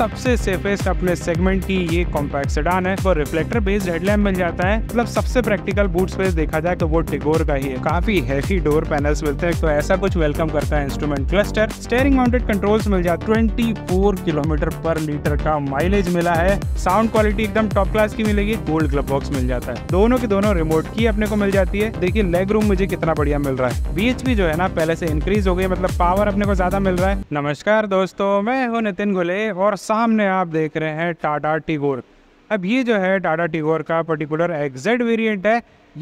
सबसे सेफेस्ट अपने सेगमेंट की ये कॉम्पैक्ट सेडान है तो रिफ्लेक्टर बेस्ड हेडलैम्प मिल जाता है मतलब सबसे प्रैक्टिकल बूट स्पेस देखा जाए तो वो टिगोर का ही है काफी हैवी डोर पैनल मिलते हैं तो ऐसा कुछ वेलकम करता है instrument cluster steering mounted controls मिल जाए ट्वेंटी किलोमीटर पर लीटर का माइलेज मिला है साउंड क्वालिटी एकदम टॉप क्लास की मिलेगी गोल्ड ग्लब बॉक्स मिल जाता है दोनों के दोनों रिमोट की अपने को मिल जाती है देखिए लेग रूम मुझे कितना बढ़िया मिल रहा है बीएचपी जो है ना पहले से इंक्रीज हो गई मतलब पावर अपने को ज्यादा मिल रहा है नमस्कार दोस्तों मैं हूँ नितिन गुले और सामने आप देख रहे हैं टाटा टिगोर अब ये जो है टाटा टिगोर का पर्टिकुलर एग्जेड वेरिएंट है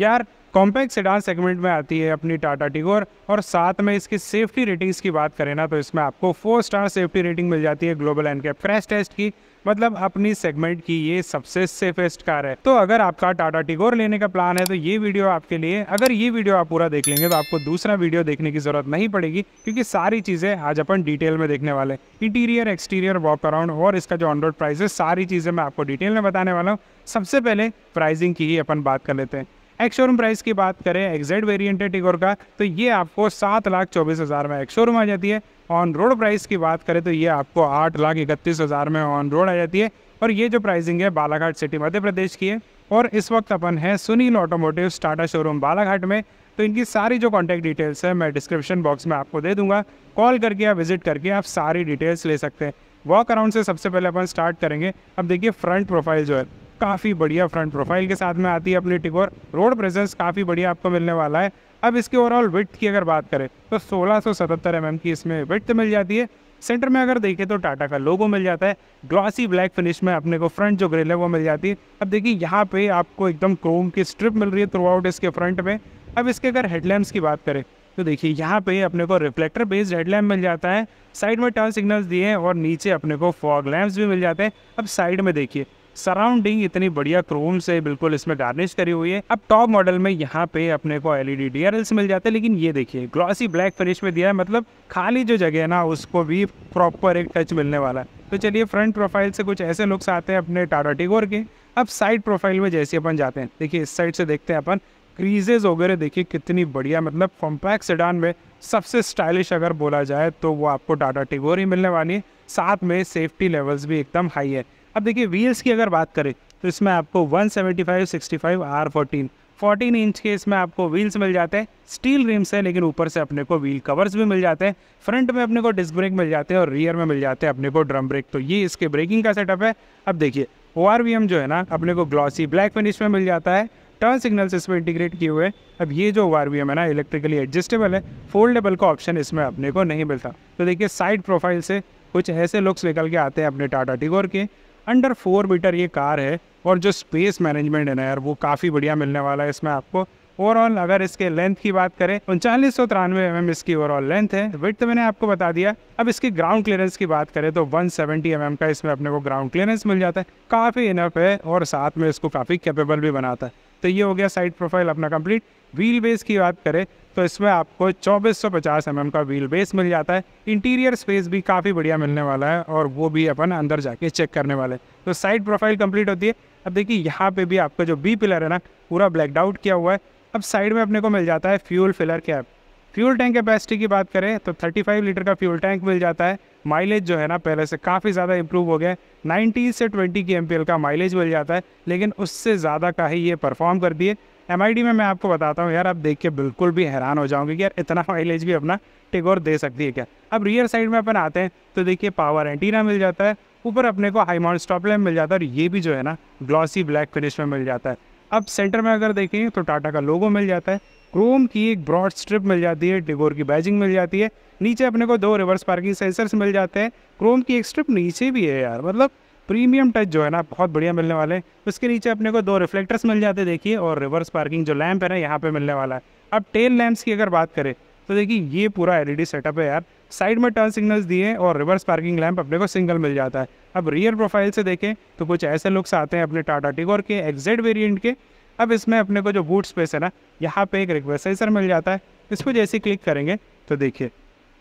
यार कॉम्पैक्ट सेडान सेगमेंट में आती है अपनी टाटा टिगोर और साथ में इसकी सेफ्टी रेटिंग्स की बात करें ना तो इसमें आपको फोर स्टार सेफ्टी रेटिंग मिल जाती है ग्लोबल एनकैप क्रैश टेस्ट की मतलब अपनी सेगमेंट की ये सबसे सेफेस्ट कार है तो अगर आपका टाटा टिगोर लेने का प्लान है तो ये वीडियो आपके लिए अगर ये वीडियो आप पूरा देख लेंगे तो आपको दूसरा वीडियो देखने की जरूरत नहीं पड़ेगी क्योंकि सारी चीज़ें आज अपन डिटेल में देखने वाले हैं इंटीरियर एक्सटीरियर वॉक अराउंड और इसका जो ऑन रोड प्राइस है सारी चीज़ें मैं आपको डिटेल में बताने वाला हूँ सबसे पहले प्राइसिंग की ही अपन बात कर लेते हैं एक्शोरूम प्राइस की बात करें एग्जैक्ट वेरियंट है टिकोर का तो ये आपको सात लाख चौबीस हज़ार में एक्शोरूम आ जाती है ऑन रोड प्राइस की बात करें तो ये आपको आठ लाख इकतीस हज़ार में ऑन रोड आ जाती है और ये जो प्राइसिंग है बालाघाट सिटी मध्य प्रदेश की है और इस वक्त अपन है सुनील ऑटोमोटिव टाटा शोरूम बालाघाट में तो इनकी सारी जो कॉन्टैक्ट डिटेल्स है मैं डिस्क्रिप्शन बॉक्स में आपको दे दूंगा कॉल करके या विजिट करके आप सारी डिटेल्स ले सकते हैं वॉक अराउंड से सबसे पहले अपन स्टार्ट करेंगे अब देखिए फ्रंट प्रोफाइल जो है काफ़ी बढ़िया फ्रंट प्रोफाइल के साथ में आती है अपनी टिकोर रोड प्रेजेंस काफ़ी बढ़िया आपको मिलने वाला है अब इसके ओवरऑल विथ की अगर बात करें तो सोलह सौ सतहत्तर एम mm की इसमें विथ मिल जाती है सेंटर में अगर देखें तो टाटा का लोगो मिल जाता है ग्लॉसी ब्लैक फिनिश में अपने को फ्रंट जो ग्रिल है वो मिल जाती है अब देखिए यहाँ पे आपको एकदम क्रोम की स्ट्रिप मिल रही है थ्रू आउट इसके फ्रंट में अब इसके अगर हेडलैम्प्स की बात करें तो देखिए यहाँ पे अपने को रिफ्लेक्टर बेस्ड हेडलैम्प मिल जाता है साइड में टर्न सिग्नल्स दिए हैं और नीचे अपने को फॉग लैम्प्स भी मिल जाते हैं अब साइड में देखिए सराउंडिंग इतनी बढ़िया क्रोम से बिल्कुल इसमें गार्निश करी हुई है अब टॉप मॉडल में यहाँ पे अपने को एलईडी डीआरएल्स मिल जाते हैं लेकिन ये देखिए ग्लॉसी ब्लैक फिनिश में दिया है मतलब खाली जो जगह है ना उसको भी प्रॉपर एक टच मिलने वाला है तो चलिए फ्रंट प्रोफाइल से कुछ ऐसे लुक्स आते हैं अपने टाटा टिगोर के अब साइड प्रोफाइल में जैसे अपन जाते हैं देखिए इस साइड से देखते हैं अपन क्रीजेज वगैरह देखिए कितनी बढ़िया मतलब कॉम्पैक्ट सेडान में सबसे स्टाइलिश अगर बोला जाए तो वो आपको टाटा टिगोर ही मिलने वाली है साथ में सेफ्टी लेवल्स भी एकदम हाई है अब देखिए व्हील्स की अगर बात करें तो इसमें आपको 175, 65, R14 14 इंच के इसमें आपको व्हील्स मिल जाते हैं स्टील रिम्स हैं लेकिन ऊपर से अपने को व्हील कवर्स भी मिल जाते हैं फ्रंट में अपने को डिस्क ब्रेक मिल जाते हैं और रियर में मिल जाते हैं अपने को ड्रम ब्रेक तो ये इसके ब्रेकिंग का सेटअप है अब देखिए ओ जो है ना अपने को ग्लॉसी ब्लैक फिनिश में मिल जाता है टर्न सिग्नल्स इसमें इंटीग्रेट किए हुए हैं अब ये जो ओ है ना इलेक्ट्रिकली एडजस्टेबल है फोल्डेबल का ऑप्शन इसमें अपने को नहीं मिलता तो देखिए साइड प्रोफाइल से कुछ ऐसे लुक्स निकल के आते हैं अपने टाटा टिगोर के अंडर फोर मीटर ये कार है और जो स्पेस मैनेजमेंट है ना यार वो काफ़ी बढ़िया मिलने वाला है इसमें आपको ओवरऑल अगर इसके लेंथ की बात करें उनचालीस सौ तिरानवे एम एम इसकी ओवरऑल लेंथ है विथ तो मैंने आपको बता दिया अब इसकी ग्राउंड क्लियरेंस की बात करें तो 170 सेवेंटी mm का इसमें अपने को ग्राउंड क्लियरेंस मिल जाता है काफ़ी इनफ है और साथ में इसको काफ़ी कैपेबल भी बनाता है तो ये हो गया साइड प्रोफाइल अपना कंप्लीट व्हील बेस की बात करें तो इसमें आपको 2450 mm का व्हील बेस मिल जाता है इंटीरियर स्पेस भी काफ़ी बढ़िया मिलने वाला है और वो भी अपन अंदर जाके चेक करने वाले हैं तो साइड प्रोफाइल कंप्लीट होती है अब देखिए यहाँ पे भी आपका जो बी पिलर है ना पूरा ब्लैकड आउट किया हुआ है अब साइड में अपने को मिल जाता है fuel filler cap fuel tank capacity की बात करें तो 35 लीटर का फ्यूल टैंक मिल जाता है माइलेज जो है ना पहले से काफ़ी ज़्यादा इंप्रूव हो गया है नाइन्टी से 20 के एम का माइलेज मिल जाता है लेकिन उससे ज़्यादा का ही ये परफॉर्म कर दिए एम में मैं आपको बताता हूँ यार आप देख के बिल्कुल भी हैरान हो जाओगे कि यार इतना माइलेज भी अपना टेगोर दे सकती है क्या अब रियर साइड में अपन आते हैं तो देखिए पावर एंटीना मिल जाता है ऊपर अपने को हाई माउंट स्टॉप लैम्प मिल जाता है और ये भी जो है ना ग्लॉसी ब्लैक फिनिश में मिल जाता है अब सेंटर में अगर देखेंगे तो टाटा का लोगो मिल जाता है क्रोम की एक ब्रॉड स्ट्रिप मिल जाती है टिगोर की बैजिंग मिल जाती है नीचे अपने को दो रिवर्स पार्किंग सेंसर्स मिल जाते हैं क्रोम की एक स्ट्रिप नीचे भी है यार मतलब प्रीमियम टच जो है ना बहुत बढ़िया मिलने वाले हैं उसके नीचे अपने को दो रिफ्लेक्टर्स मिल जाते हैं देखिए और रिवर्स पार्किंग जो लैम्प है ना यहाँ पर मिलने वाला है अब टेल लैम्प्स की अगर बात करें तो देखिए ये पूरा एलईडी सेटअप है यार साइड में टर्न सिग्नल्स दिए और रिवर्स पार्किंग लैंप अपने को सिंगल मिल जाता है अब रियर प्रोफाइल से देखें तो कुछ ऐसे लुक्स आते हैं अपने टाटा टिगोर के एग्जेड वेरियंट के अब इसमें अपने को जो बूट स्पेस है ना यहाँ पर एक रिक्वेस्टर मिल जाता है इस पर जैसे क्लिक करेंगे तो देखिए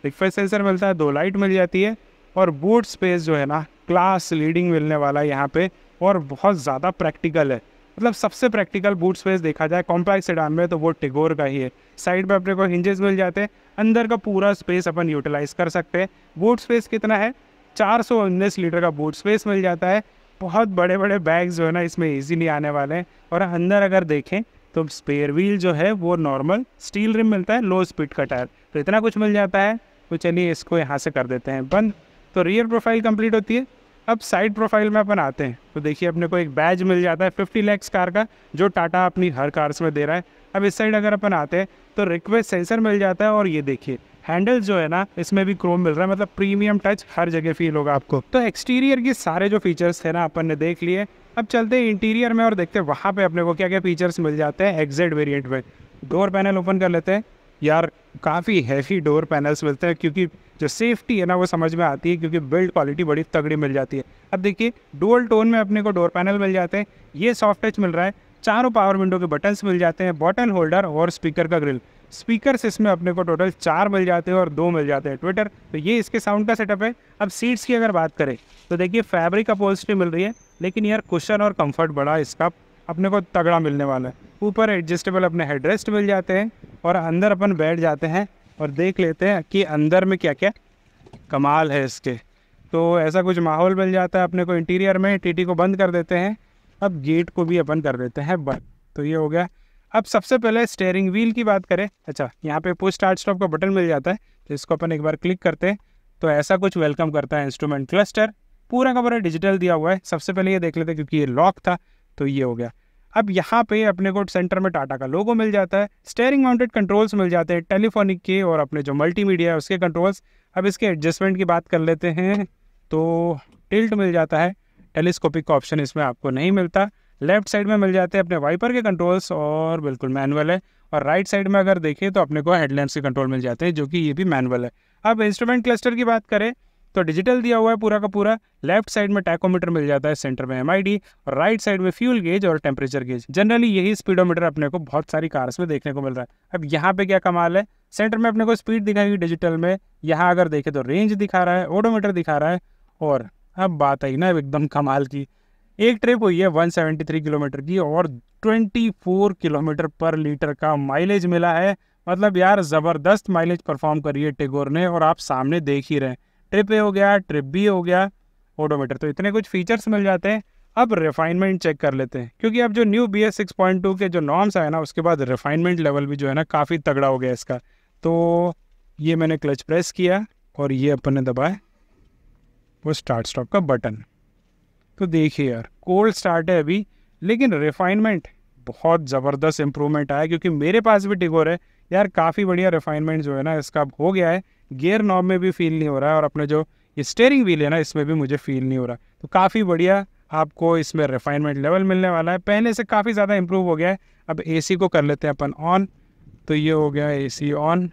रिक्वेस्टर मिलता है दो लाइट मिल जाती है और बूट स्पेस जो है ना क्लास लीडिंग मिलने वाला है यहाँ पे और बहुत ज़्यादा प्रैक्टिकल है मतलब सबसे प्रैक्टिकल बूट स्पेस देखा जाए कॉम्पैक्ट सेडान में तो वो टिगोर का ही है साइड पे अपने को हिंजेस मिल जाते हैं अंदर का पूरा स्पेस अपन यूटिलाइज कर सकते हैं बूट स्पेस कितना है चार सौ उन्नीस लीटर का बूट स्पेस मिल जाता है बहुत बड़े बड़े बैग जो है ना इसमें ईजीली आने वाले हैं और अंदर अगर देखें तो स्पेयर व्हील जो है वो नॉर्मल स्टील रिम मिलता है लो स्पीड का टायर तो इतना कुछ मिल जाता है तो चलिए इसको यहाँ से कर देते हैं बंद तो रियर प्रोफाइल कंप्लीट होती है अब साइड प्रोफाइल में अपन आते हैं तो देखिए अपने को एक बैज मिल जाता है फिफ्टी लैक्स कार का जो टाटा अपनी हर कार्स में दे रहा है अब इस साइड अगर अपन आते हैं तो रिक्वेस्ट सेंसर मिल जाता है और ये देखिए हैंडल्स जो है ना इसमें भी क्रोम मिल रहा है मतलब प्रीमियम टच हर जगह फील होगा आपको तो एक्सटीरियर के सारे जो फीचर्स थे ना अपन ने देख लिए अब चलते हैं इंटीरियर में और देखते हैं वहाँ पे अपने को क्या क्या फीचर्स मिल जाते हैं एग्जेट वेरिएंट में डोर पैनल ओपन कर लेते हैं यार काफ़ी हैवी डोर पैनल्स मिलते हैं क्योंकि जो सेफ्टी है ना वो समझ में आती है क्योंकि बिल्ड क्वालिटी बड़ी तगड़ी मिल जाती है अब देखिए डुअल टोन में अपने को डोर पैनल मिल जाते हैं ये सॉफ्ट टच मिल रहा है चारों पावर विंडो के बटन्स मिल जाते हैं बॉटल होल्डर और स्पीकर का ग्रिल स्पीकर्स इसमें अपने को टोटल चार मिल जाते हैं और दो मिल जाते हैं ट्विटर तो ये इसके साउंड का सेटअप है अब सीट्स की अगर बात करें तो देखिए फैब्रिक अपोजिटी मिल रही है लेकिन यार कुशन और कंफर्ट बड़ा इसका अपने को तगड़ा मिलने वाला है ऊपर एडजस्टेबल अपने हेडरेस्ट मिल जाते हैं और अंदर अपन बैठ जाते हैं और देख लेते हैं कि अंदर में क्या क्या कमाल है इसके तो ऐसा कुछ माहौल मिल जाता है अपने को इंटीरियर में टीटी को बंद कर देते हैं अब गेट को भी अपन कर देते हैं बंद तो ये हो गया अब सबसे पहले स्टेयरिंग व्हील की बात करें अच्छा यहाँ पे पुश स्टार्ट स्टॉप का बटन मिल जाता है तो इसको अपन एक बार क्लिक करते हैं तो ऐसा कुछ वेलकम करता है इंस्ट्रूमेंट क्लस्टर पूरा का पूरा डिजिटल दिया हुआ है सबसे पहले ये देख लेते हैं क्योंकि ये लॉक था तो ये हो गया अब यहाँ पे अपने को सेंटर में टाटा का लोगो मिल जाता है स्टेयरिंग माउंटेड कंट्रोल्स मिल जाते हैं टेलीफोनिक के और अपने जो मल्टीमीडिया है उसके कंट्रोल्स अब इसके एडजस्टमेंट की बात कर लेते हैं तो टिल्ट मिल जाता है टेलीस्कोपिक का ऑप्शन इसमें आपको नहीं मिलता लेफ्ट साइड में मिल जाते हैं अपने वाइपर के कंट्रोल्स और बिल्कुल मैनुअल है और राइट साइड में अगर देखें तो अपने को हेडलैम्प्स के कंट्रोल मिल जाते हैं जो कि ये भी मैनुअल है अब इंस्ट्रूमेंट क्लस्टर की बात करें तो डिजिटल दिया हुआ है पूरा का पूरा लेफ्ट साइड में टैकोमीटर मिल जाता है सेंटर में एम और राइट साइड में फ्यूल गेज और टेम्परेचर गेज जनरली यही स्पीडोमीटर अपने को बहुत सारी कार्स में देखने को मिल रहा है अब यहाँ पे क्या कमाल है सेंटर में अपने को स्पीड दिखाएगी डिजिटल में यहाँ अगर देखे तो रेंज दिखा रहा है ओडोमीटर दिखा रहा है और अब बात आई ना एकदम कमाल की एक ट्रिप हुई है 173 किलोमीटर की और 24 किलोमीटर पर लीटर का माइलेज मिला है मतलब यार ज़बरदस्त माइलेज परफॉर्म करी है टेगोर ने और आप सामने देख ही रहे हैं ट्रिप ए हो गया ट्रिप बी हो गया ऑडोमीटर तो इतने कुछ फीचर्स मिल जाते हैं अब रिफाइनमेंट चेक कर लेते हैं क्योंकि अब जो new B S six point two के जो नॉर्म्स आए ना उसके बाद रिफाइनमेंट लेवल भी जो है ना काफ़ी तगड़ा हो गया इसका तो ये मैंने क्लच प्रेस किया और ये अपन ने दबाया वो स्टार्ट स्टॉप का बटन तो देखिए यार कोल्ड स्टार्ट है अभी लेकिन रिफाइनमेंट बहुत ज़बरदस्त इम्प्रूवमेंट आया क्योंकि मेरे पास भी टिगोर है यार काफ़ी बढ़िया रिफाइनमेंट जो है ना इसका हो गया है गियर नॉब में भी फील नहीं हो रहा है और अपने जो ये स्टेयरिंग व्हील है ना इसमें भी मुझे फील नहीं हो रहा तो काफ़ी बढ़िया आपको इसमें रिफाइनमेंट लेवल मिलने वाला है पहले से काफ़ी ज़्यादा इम्प्रूव हो गया है अब ए को कर लेते हैं अपन ऑन तो ये हो गया ए ऑन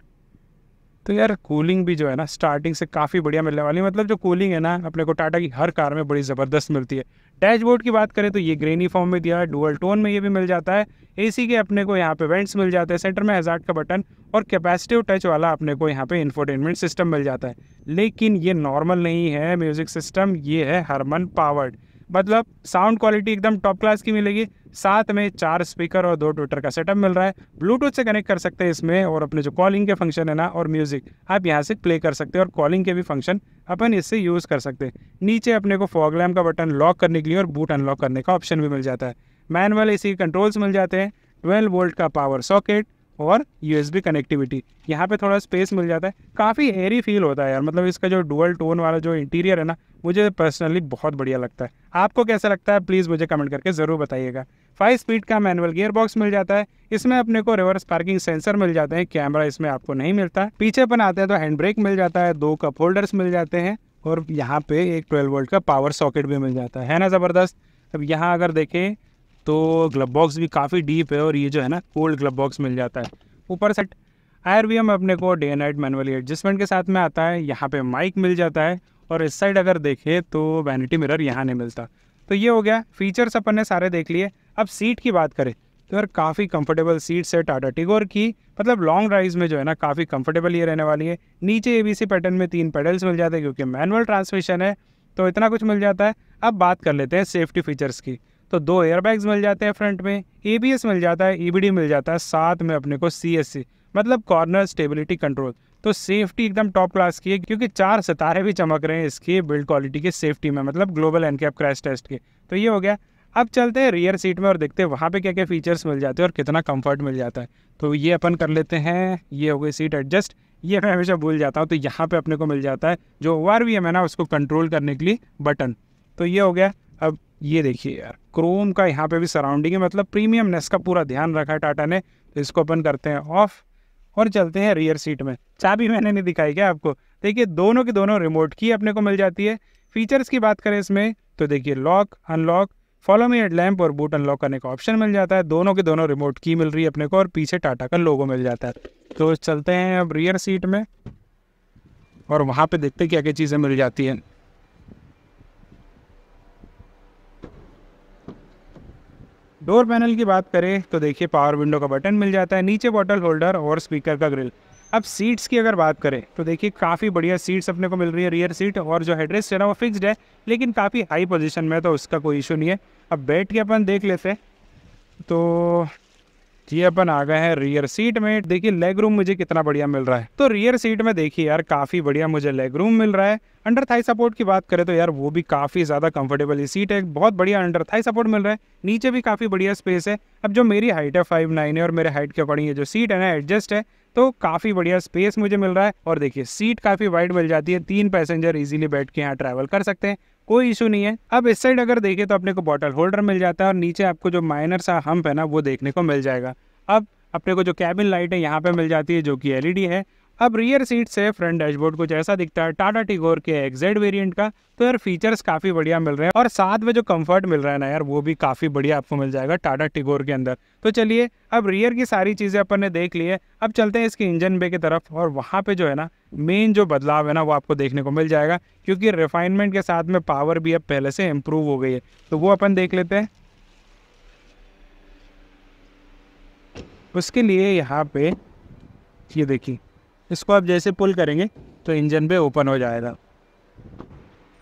तो यार कूलिंग भी जो है ना स्टार्टिंग से काफ़ी बढ़िया मिलने वाली है मतलब जो कूलिंग है ना अपने को टाटा की हर कार में बड़ी ज़बरदस्त मिलती है डैशबोर्ड की बात करें तो ये ग्रेनी फॉर्म में दिया है डुअल टोन में ये भी मिल जाता है एसी के अपने को यहाँ पे वेंट्स मिल जाते हैं सेंटर में हजार्ड का बटन और कैपेसिटिव टच वाला अपने को यहाँ पे इन्फोटेनमेंट सिस्टम मिल जाता है लेकिन ये नॉर्मल नहीं है म्यूज़िक सिस्टम ये है हरमन पावर्ड मतलब साउंड क्वालिटी एकदम टॉप क्लास की मिलेगी साथ में चार स्पीकर और दो ट्विटर का सेटअप मिल रहा है ब्लूटूथ से कनेक्ट कर सकते हैं इसमें और अपने जो कॉलिंग के फंक्शन है ना और म्यूज़िक आप यहाँ से प्ले कर सकते हैं और कॉलिंग के भी फंक्शन अपन इससे यूज़ कर सकते हैं नीचे अपने को फॉगलैम का बटन लॉक करने के लिए और बूट अनलॉक करने का ऑप्शन भी मिल जाता है मैनुअल ए कंट्रोल्स मिल जाते हैं ट्वेल्व वोल्ट का पावर सॉकेट और यूएसबी कनेक्टिविटी यहाँ पे थोड़ा स्पेस मिल जाता है काफ़ी एरी फील होता है यार मतलब इसका जो डुअल टोन वाला जो इंटीरियर है ना मुझे पर्सनली बहुत बढ़िया लगता है आपको कैसा लगता है प्लीज़ मुझे कमेंट करके ज़रूर बताइएगा फाइव स्पीड का मैनुअल गियर बॉक्स मिल जाता है इसमें अपने को रिवर्स पार्किंग सेंसर मिल जाते हैं कैमरा इसमें आपको नहीं मिलता पीछे अपन आते हैं तो हैंड ब्रेक मिल जाता है दो कप होल्डर्स मिल जाते हैं और यहाँ पे एक ट्वेल्व वोल्ट का पावर सॉकेट भी मिल जाता है ना ज़बरदस्त अब यहाँ अगर देखें तो ग्लब बॉक्स भी काफ़ी डीप है और ये जो है ना कोल्ड ग्लब बॉक्स मिल जाता है ऊपर सेट आयर वी अपने को डे नाइट मैनुअली एडजस्टमेंट के साथ में आता है यहाँ पे माइक मिल जाता है और इस साइड अगर देखें तो वैनिटी मिरर यहाँ नहीं मिलता तो ये हो गया फीचर्स अपन ने सारे देख लिए अब सीट की बात करें तो यार काफ़ी कंफर्टेबल सीट्स है टाटा टिगोर की मतलब लॉन्ग ड्राइव में जो है ना काफ़ी कंफर्टेबल ये रहने वाली है नीचे ए पैटर्न में तीन पेडल्स मिल जाते हैं क्योंकि मैनुअल ट्रांसमिशन है तो इतना कुछ मिल जाता है अब बात कर लेते हैं सेफ्टी फीचर्स की तो दो एयरबैग्स मिल जाते हैं फ्रंट में ए मिल जाता है ई e मिल जाता है साथ में अपने को सी मतलब कॉर्नर स्टेबिलिटी कंट्रोल तो सेफ्टी एकदम टॉप क्लास की है क्योंकि चार सितारे भी चमक रहे हैं इसके बिल्ड क्वालिटी के सेफ्टी में मतलब ग्लोबल एनकैप क्रैश टेस्ट के तो ये हो गया अब चलते हैं रियर सीट में और देखते हैं वहाँ पे क्या क्या फीचर्स मिल जाते हैं और कितना कंफर्ट मिल जाता है तो ये अपन कर लेते हैं ये हो गई सीट एडजस्ट ये मैं हमेशा भूल जाता हूँ तो यहाँ पे अपने को मिल जाता है जो ओ आर है ना उसको कंट्रोल करने के लिए बटन तो ये हो गया अब ये देखिए यार क्रोम का यहाँ पे भी सराउंडिंग है मतलब प्रीमियमनेस का पूरा ध्यान रखा है टाटा ने तो इसको ओपन करते हैं ऑफ और चलते हैं रियर सीट में चाबी मैंने नहीं दिखाई क्या आपको देखिए दोनों की दोनों रिमोट की अपने को मिल जाती है फीचर्स की बात करें इसमें तो देखिए lock unlock follow me head lamp और बूट अनलॉक करने का ऑप्शन मिल जाता है दोनों के दोनों रिमोट की मिल रही है अपने को और पीछे टाटा का लोगो मिल जाता है तो चलते हैं अब रियर सीट में और वहाँ पे देखते क्या क्या चीज़ें मिल जाती हैं डोर पैनल की बात करें तो देखिए पावर विंडो का बटन मिल जाता है नीचे बॉटल होल्डर और स्पीकर का ग्रिल अब सीट्स की अगर बात करें तो देखिए काफ़ी बढ़िया सीट्स अपने को मिल रही है रियर सीट और जो हेडरेस्ट है ना वो फिक्सड है लेकिन काफ़ी हाई पोजिशन में तो उसका कोई इशू नहीं है अब बैठ के अपन देख लेते हैं तो जी अपन आ गए हैं रियर सीट में देखिए लेग रूम मुझे कितना बढ़िया मिल रहा है तो रियर सीट में देखिए यार काफ़ी बढ़िया मुझे लेग रूम मिल रहा है अंडर थाई सपोर्ट की बात करें तो यार वो भी काफ़ी ज़्यादा कंफर्टेबल है सीट है बहुत बढ़िया अंडर थाई सपोर्ट मिल रहा है नीचे भी काफ़ी बढ़िया स्पेस है अब जो मेरी हाइट है फाइव नाइन है और मेरे हाइट के अकॉर्डिंग जो सीट है ना एडजस्ट है तो काफ़ी बढ़िया स्पेस मुझे मिल रहा है और देखिए सीट काफ़ी वाइड मिल जाती है तीन पैसेंजर इजीली बैठ के यहाँ ट्रैवल कर सकते हैं कोई इशू नहीं है अब इस साइड अगर देखें तो अपने को बॉटल होल्डर मिल जाता है और नीचे आपको जो माइनर सा हम्प है ना वो देखने को मिल जाएगा अब अपने को जो कैबिन लाइट है यहाँ पे मिल जाती है जो कि एलईडी है अब रियर सीट से फ्रंट डैशबोर्ड कुछ ऐसा दिखता है टाटा टिगोर के एक्जेड वेरिएंट का तो यार फीचर्स काफ़ी बढ़िया मिल रहे हैं और साथ में जो कंफर्ट मिल रहा है ना यार वो भी काफ़ी बढ़िया आपको मिल जाएगा टाटा टिगोर के अंदर तो चलिए अब रियर की सारी चीज़ें अपन ने देख ली है अब चलते हैं इसके इंजन बे की तरफ और वहाँ पे जो है ना मेन जो बदलाव है ना वो आपको देखने को मिल जाएगा क्योंकि रिफाइनमेंट के साथ में पावर भी अब पहले से इम्प्रूव हो गई है तो वो अपन देख लेते हैं उसके लिए यहाँ पे ये देखिए इसको आप जैसे पुल करेंगे तो इंजन पे ओपन हो जाएगा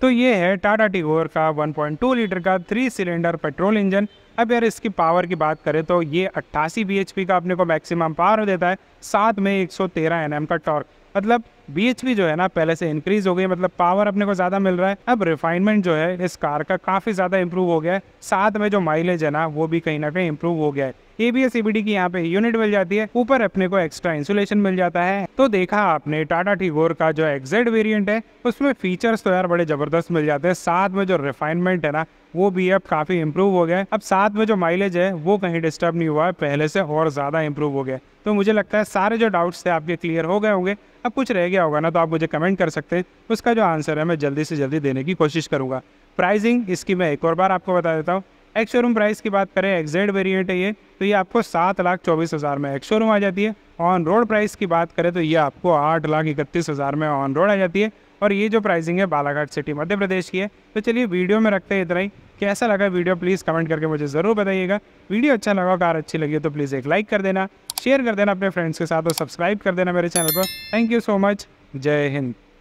तो ये है टाटा टिगोर का 1.2 लीटर का थ्री सिलेंडर पेट्रोल इंजन अब यार इसकी पावर की बात करें तो ये अट्ठासी बी का अपने को मैक्सिमम पावर देता है साथ में 113 सौ का टॉर्क मतलब बीएचपी जो है ना पहले से इंक्रीज हो गई मतलब पावर अपने को ज़्यादा मिल रहा है अब रिफाइनमेंट जो है इस कार का काफ़ी ज़्यादा इंप्रूव हो गया है साथ में जो माइलेज है ना वो भी कहीं ना कहीं इंप्रूव हो गया है एबीएस बी की यहाँ पे यूनिट मिल जाती है ऊपर अपने को एक्स्ट्रा इंसुलेशन मिल जाता है तो देखा आपने टाटा टीगोर का जो एग्जेड वेरियंट है उसमें फीचर्स तो यार बड़े जबरदस्त मिल जाते हैं साथ में जो रिफाइनमेंट है ना वो भी अब काफ़ी इम्प्रूव हो गया अब साथ में जो माइलेज है वो कहीं डिस्टर्ब नहीं हुआ है पहले से और ज़्यादा इम्प्रूव हो गया तो मुझे लगता है सारे जो डाउट्स थे आपके क्लियर हो गए होंगे अब कुछ रह गया होगा ना तो आप मुझे कमेंट कर सकते हैं उसका जो आंसर है मैं जल्दी से जल्दी देने की कोशिश करूँगा प्राइजिंग इसकी मैं एक और बार आपको बता देता हूँ एक्स शोरूम प्राइस की बात करें एक्जेड वेरिएंट है ये तो ये आपको सात लाख चौबीस हज़ार में एक्स शोरूम आ जाती है ऑन रोड प्राइस की बात करें तो ये आपको आठ लाख इकतीस हज़ार में ऑन रोड आ जाती है और ये जो प्राइसिंग है बालाघाट सिटी मध्य प्रदेश की है तो चलिए वीडियो में रखते हैं इतना ही कैसा लगा वीडियो प्लीज़ कमेंट करके मुझे ज़रूर बताइएगा वीडियो अच्छा लगा कार अच्छी लगी तो प्लीज़ एक लाइक कर देना शेयर कर देना अपने फ्रेंड्स के साथ और सब्सक्राइब कर देना मेरे चैनल को थैंक यू सो मच जय हिंद